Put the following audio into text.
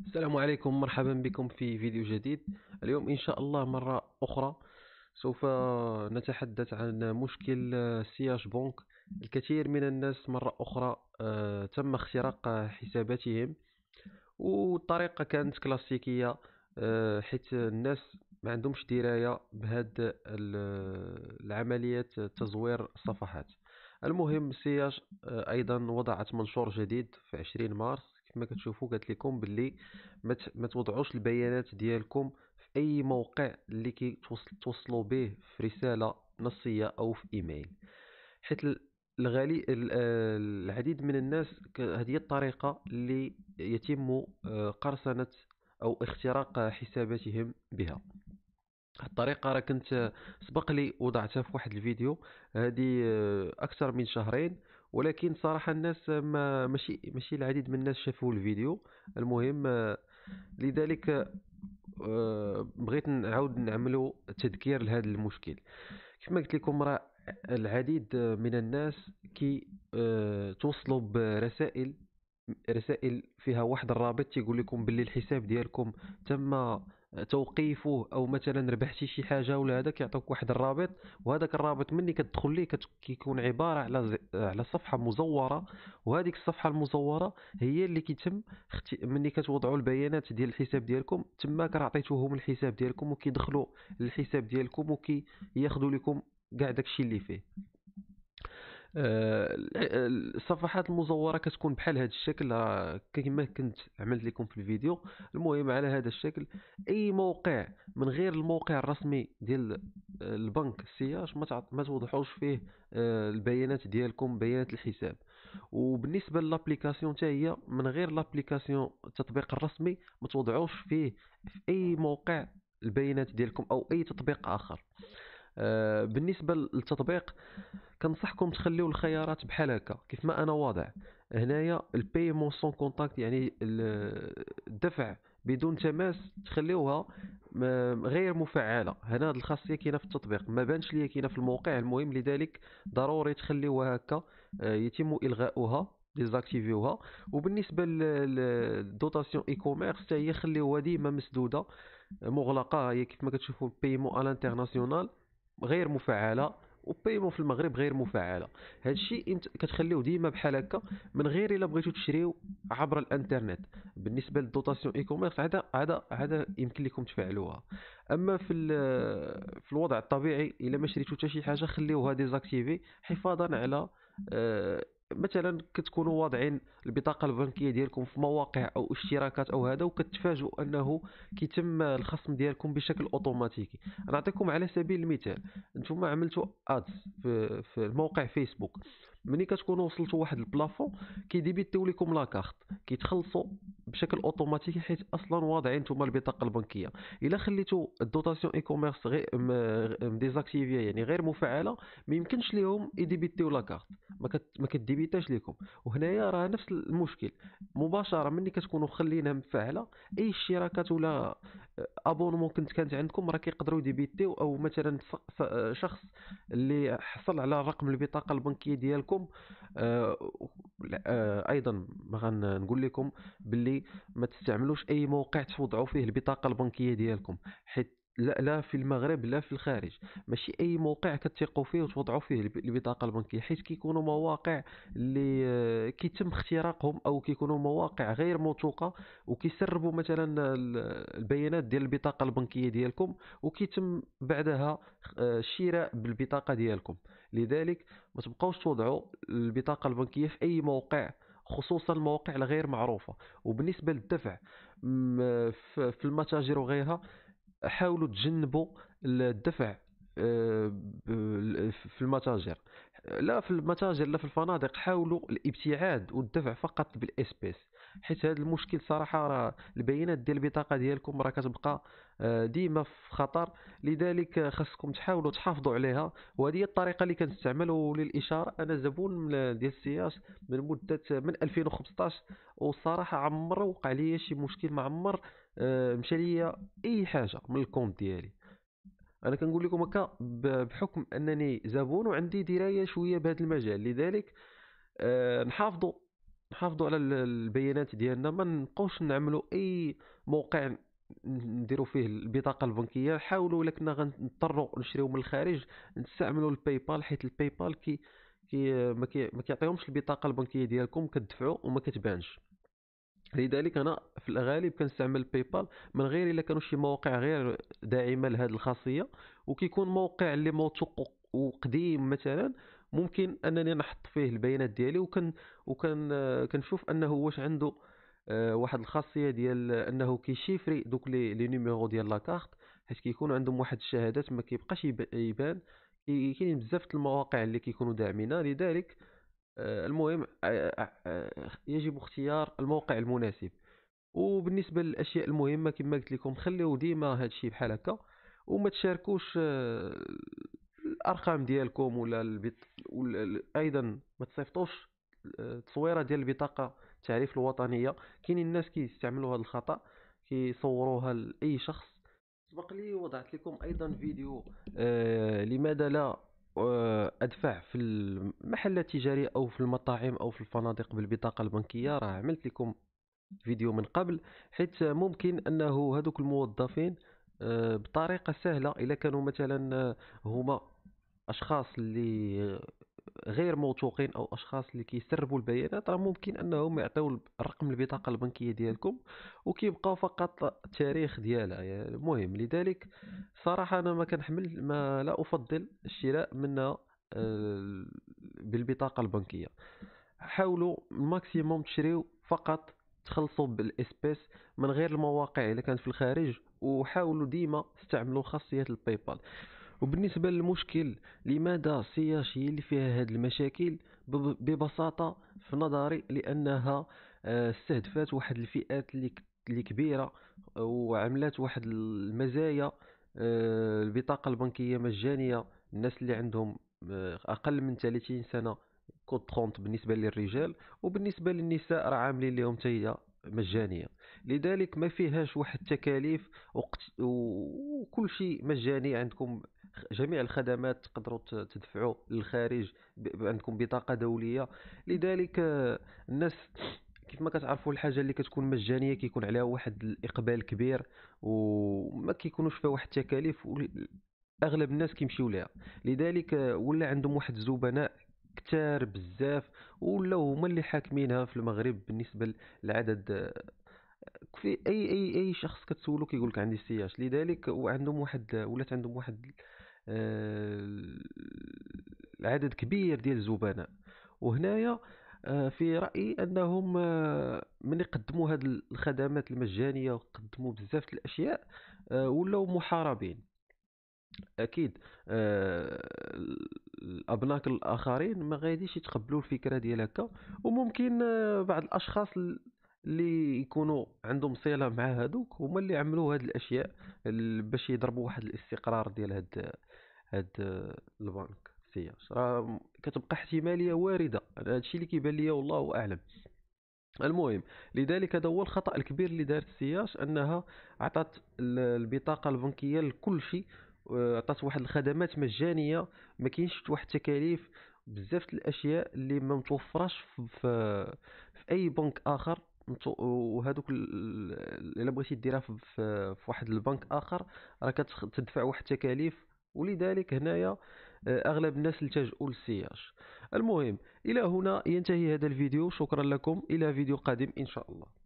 السلام عليكم مرحبا بكم في فيديو جديد اليوم إن شاء الله مرة أخرى سوف نتحدث عن مشكل سياش بونك الكثير من الناس مرة أخرى آه، تم اختراق حساباتهم والطريقة كانت كلاسيكية آه، حيث الناس ما عندهمش دراية بهاد العملية تزوير الصفحات المهم سياش آه، أيضا وضعت منشور جديد في 20 مارس كما كتشوفوا قالت لكم باللي ما توضعوش البيانات ديالكم في اي موقع اللي كتوصلوا به في رساله نصيه او في ايميل حيت الغالي العديد من الناس هذه الطريقه اللي يتم آه، قرصنه او اختراق حساباتهم بها الطريقه راه كنت آه، سبق لي وضعتها في واحد الفيديو هذه آه، اكثر من شهرين ولكن صراحه الناس ما ماشي ماشي العديد من الناس شافوا الفيديو المهم آه، لذلك آه، بغيت نعاود نعملوا تذكير لهذا المشكل كما قلت لكم راه العديد من الناس كي آه، توصلوا برسائل رسائل فيها واحد الرابط تيقول لكم باللي الحساب ديالكم تم توقيفه او مثلا ربحتي شي حاجه ولا هذا كيعطيوك واحد الرابط وهذاك الرابط ملي كتدخل ليه كيكون عباره على على صفحه مزوره وهذيك الصفحه المزوره هي اللي كيتم ملي كتوضعوا البيانات ديال الحساب ديالكم تما كرعطيتوهم الحساب ديالكم وكيدخلوا الحساب ديالكم وكياخذوا لكم كاع داكشي اللي فيه آه، الصفحات المزوره كتكون بحال هذا الشكل كما كنت عملت لكم في الفيديو المهم على هذا الشكل اي موقع من غير الموقع الرسمي ديال آه، البنك السياج ما ما توضحوش فيه آه، البيانات ديالكم بيانات الحساب وبالنسبه للابليكاسيون حتى هي من غير لابليكاسيون التطبيق الرسمي ما توضعوش فيه في اي موقع البيانات ديالكم او اي تطبيق اخر آه، بالنسبه للتطبيق كنصحكم تخليو الخيارات بحال هكا كيف ما انا واضع هنايا البيمون سون كونتاكت يعني الدفع بدون تماس تخليوها غير مفعله هنا هذه الخاصيه كاينه في التطبيق ما بانش ليا كاينه في الموقع المهم لذلك ضروري تخليوها هكا آه، يتم الغاؤها ديزاكتيفيوها وبالنسبه للدوتاسيون اي كوميرس حتى هي خليوها ديما مسدوده مغلقه هي كيف ما كتشوفوا البيمون على انترناسيونال غير مفعله وبيمون في المغرب غير مفعله هذا الشيء كتخليوه ديما بحال هكا من غير الا بغيتو تشريو عبر الانترنت بالنسبه للدوتاسيون اي كوميرس هذا هذا هذا يمكن لكم تفعلوها اما في في الوضع الطبيعي الا ما شريتو حتى شي حاجه خليوها ديزاكتيفي حفاظا على آه، مثلا كتكونوا واضعين البطاقه البنكيه ديالكم في مواقع او اشتراكات او هذا وكتفاجئوا انه كيتم الخصم ديالكم بشكل اوتوماتيكي نعطيكم على سبيل المثال نتوما عملتوا ادز في, في موقع فيسبوك ملي كتكونوا وصلتوا واحد البلافون كيديبيتيو لكم لاكارت كيتخلصوا بشكل اوتوماتيكي حيت اصلا واضعين نتوما البطاقه البنكيه الا خليتوا الدوتاسيون اي كوميرس غير ديزاكتيفي يعني غير مفعله ما يمكنش ليهم يديبيتيو لاكارت ما كديبيتاش ليكم وهنايا راه نفس المشكل مباشره ملي كتكونوا خليناها مفعله اي اشتراكات ولا ابونمون كنت كانت عندكم راه كيقدروا ديبيتيو او مثلا شخص اللي حصل على رقم البطاقه البنكيه ديالكم آه، آه، ايضا غنقول لكم باللي ما تستعملوش اي موقع توضعوا فيه البطاقه البنكيه ديالكم حيت لا لا في المغرب لا في الخارج ماشي اي موقع كتثقوا فيه وتوضعوا فيه البطاقه البنكيه حيت كيكونوا مواقع اللي آه، كيتم اختراقهم او كيكونوا مواقع غير موثوقه وكيسربوا مثلا البيانات ديال البطاقه البنكيه ديالكم وكيتم بعدها الشراء آه، بالبطاقه ديالكم لذلك ما تبقاوش توضعوا البطاقه البنكيه في اي موقع خصوصا المواقع الغير معروفه وبالنسبه للدفع في المتاجر وغيرها حاولوا تجنبوا الدفع آه، في المتاجر لا في المتاجر لا في الفنادق حاولوا الابتعاد والدفع فقط بالاسبيس حيت هذا المشكل صراحه راه البيانات ديال البطاقه ديالكم راه كتبقى آه، ديما في خطر لذلك خاصكم تحاولوا تحافظوا عليها وهذه هي الطريقه اللي كنستعمل للاشاره انا زبون ديال السياس من مده من 2015 والصراحه عمر وقع لي شي مشكل ما عمر آه، مشى ليا اي حاجه من الكونت ديالي انا كنقول لكم هكا بحكم انني زبون وعندي درايه شويه بهذا المجال لذلك آه، نحافظوا نحافظوا على البيانات ديالنا ما نبقاوش نعملوا اي موقع نديروا فيه البطاقه البنكيه حاولوا الا كنا غنضطروا نشريو من الخارج نستعملوا الباي بال حيت الباي بال كي كي ما كيعطيهمش البطاقه البنكيه ديالكم كتدفعوا وما كتبانش لذلك انا في الغالب كنستعمل باي بال من غير الا كانوا شي مواقع غير داعمه لهذه الخاصيه وكيكون موقع اللي موثوق وقديم مثلا ممكن انني نحط فيه البيانات ديالي وكن وكن آه، كنشوف انه واش عنده آه، واحد الخاصيه ديال انه كيشيفري دوك لي لي نيميرو ديال لاكارت حيت كيكون عندهم واحد الشهادات ما كيبقاش يبان كاينين بزاف المواقع اللي كيكونوا داعمينها لذلك آه، المهم آه، آه، يجب اختيار الموقع المناسب وبالنسبه للاشياء المهمه كما قلت لكم خليو ديما هذا الشيء بحال هكا وما تشاركوش الارقام ديالكم ولا البط... ايضا ما تصيفطوش التصويره ديال البطاقه التعريف الوطنيه كاينين الناس كيستعملوا هذا الخطا كيصوروها لاي شخص سبق لي وضعت لكم ايضا فيديو آه لماذا لا ادفع في المحل التجاري او في المطاعم او في الفنادق بالبطاقه البنكيه راه عملت لكم فيديو من قبل حيت ممكن انه هذوك الموظفين آه، بطريقه سهله الا كانوا مثلا آه، هما اشخاص اللي غير موثوقين او اشخاص اللي كيسربوا البيانات راه ممكن انهم يعطيو رقم البطاقه البنكيه ديالكم وكيبقاو فقط التاريخ ديالها يعني المهم لذلك صراحه انا ما كنحمل ما لا افضل الشراء منها آه، بالبطاقه البنكيه حاولوا الماكسيموم تشريو فقط تخلصوا بالاسبيس من غير المواقع اللي كانت في الخارج وحاولوا ديما استعملوا خاصيه البايبال وبالنسبه للمشكل لماذا سياش هي اللي فيها هاد المشاكل ببساطه في نظري لانها آه، استهدفت واحد الفئات اللي كبيره وعملت واحد المزايا آه، البطاقه البنكيه مجانيه الناس اللي عندهم آه، اقل من 30 سنه كود 30 بالنسبه للرجال وبالنسبه للنساء راه عاملين لهم حتى مجانيه لذلك ما فيهاش واحد التكاليف وكل شيء مجاني عندكم جميع الخدمات تقدروا تدفعوا للخارج عندكم بطاقه دوليه لذلك آه، الناس كيف ما كتعرفوا الحاجه اللي كتكون مجانيه كيكون عليها واحد الاقبال كبير وما كيكونوش فيها واحد التكاليف اغلب الناس كيمشيو ليها لذلك آه، ولا عندهم واحد الزبناء كتار بزاف ولاو هما اللي حاكمينها في المغرب بالنسبه لعدد آه، في اي اي اي شخص كتسولو كيقول لك عندي سياج لذلك وعندهم واحد ولات عندهم واحد آه، عدد كبير ديال الزبناء وهنايا آه، في رايي انهم آه، من يقدموا هذه الخدمات المجانيه وقدموا بزاف الاشياء ولاو محاربين اكيد الابناك الاخرين ما غاديش يتقبلوا الفكره ديال هكا وممكن بعض الاشخاص اللي يكونوا عندهم صله مع هادوك هما اللي عملوا هاد الاشياء باش يضربوا واحد الاستقرار ديال هاد هاد آه، البنك السياج راه كتبقى احتماليه وارده انا هادشي اللي كيبان ليا والله اعلم المهم لذلك هذا هو الخطا الكبير اللي دارت السياج انها عطات البطاقه البنكيه لكل شيء عطات واحد الخدمات مجانيه ما كاينش واحد التكاليف بزاف الاشياء اللي ما متوفراش في, في, اي بنك اخر وهذوك الا بغيتي ديرها في, في واحد البنك اخر راه كتدفع واحد التكاليف ولذلك هنايا آه، اغلب الناس التجؤوا للسياج المهم الى هنا ينتهي هذا الفيديو شكرا لكم الى فيديو قادم ان شاء الله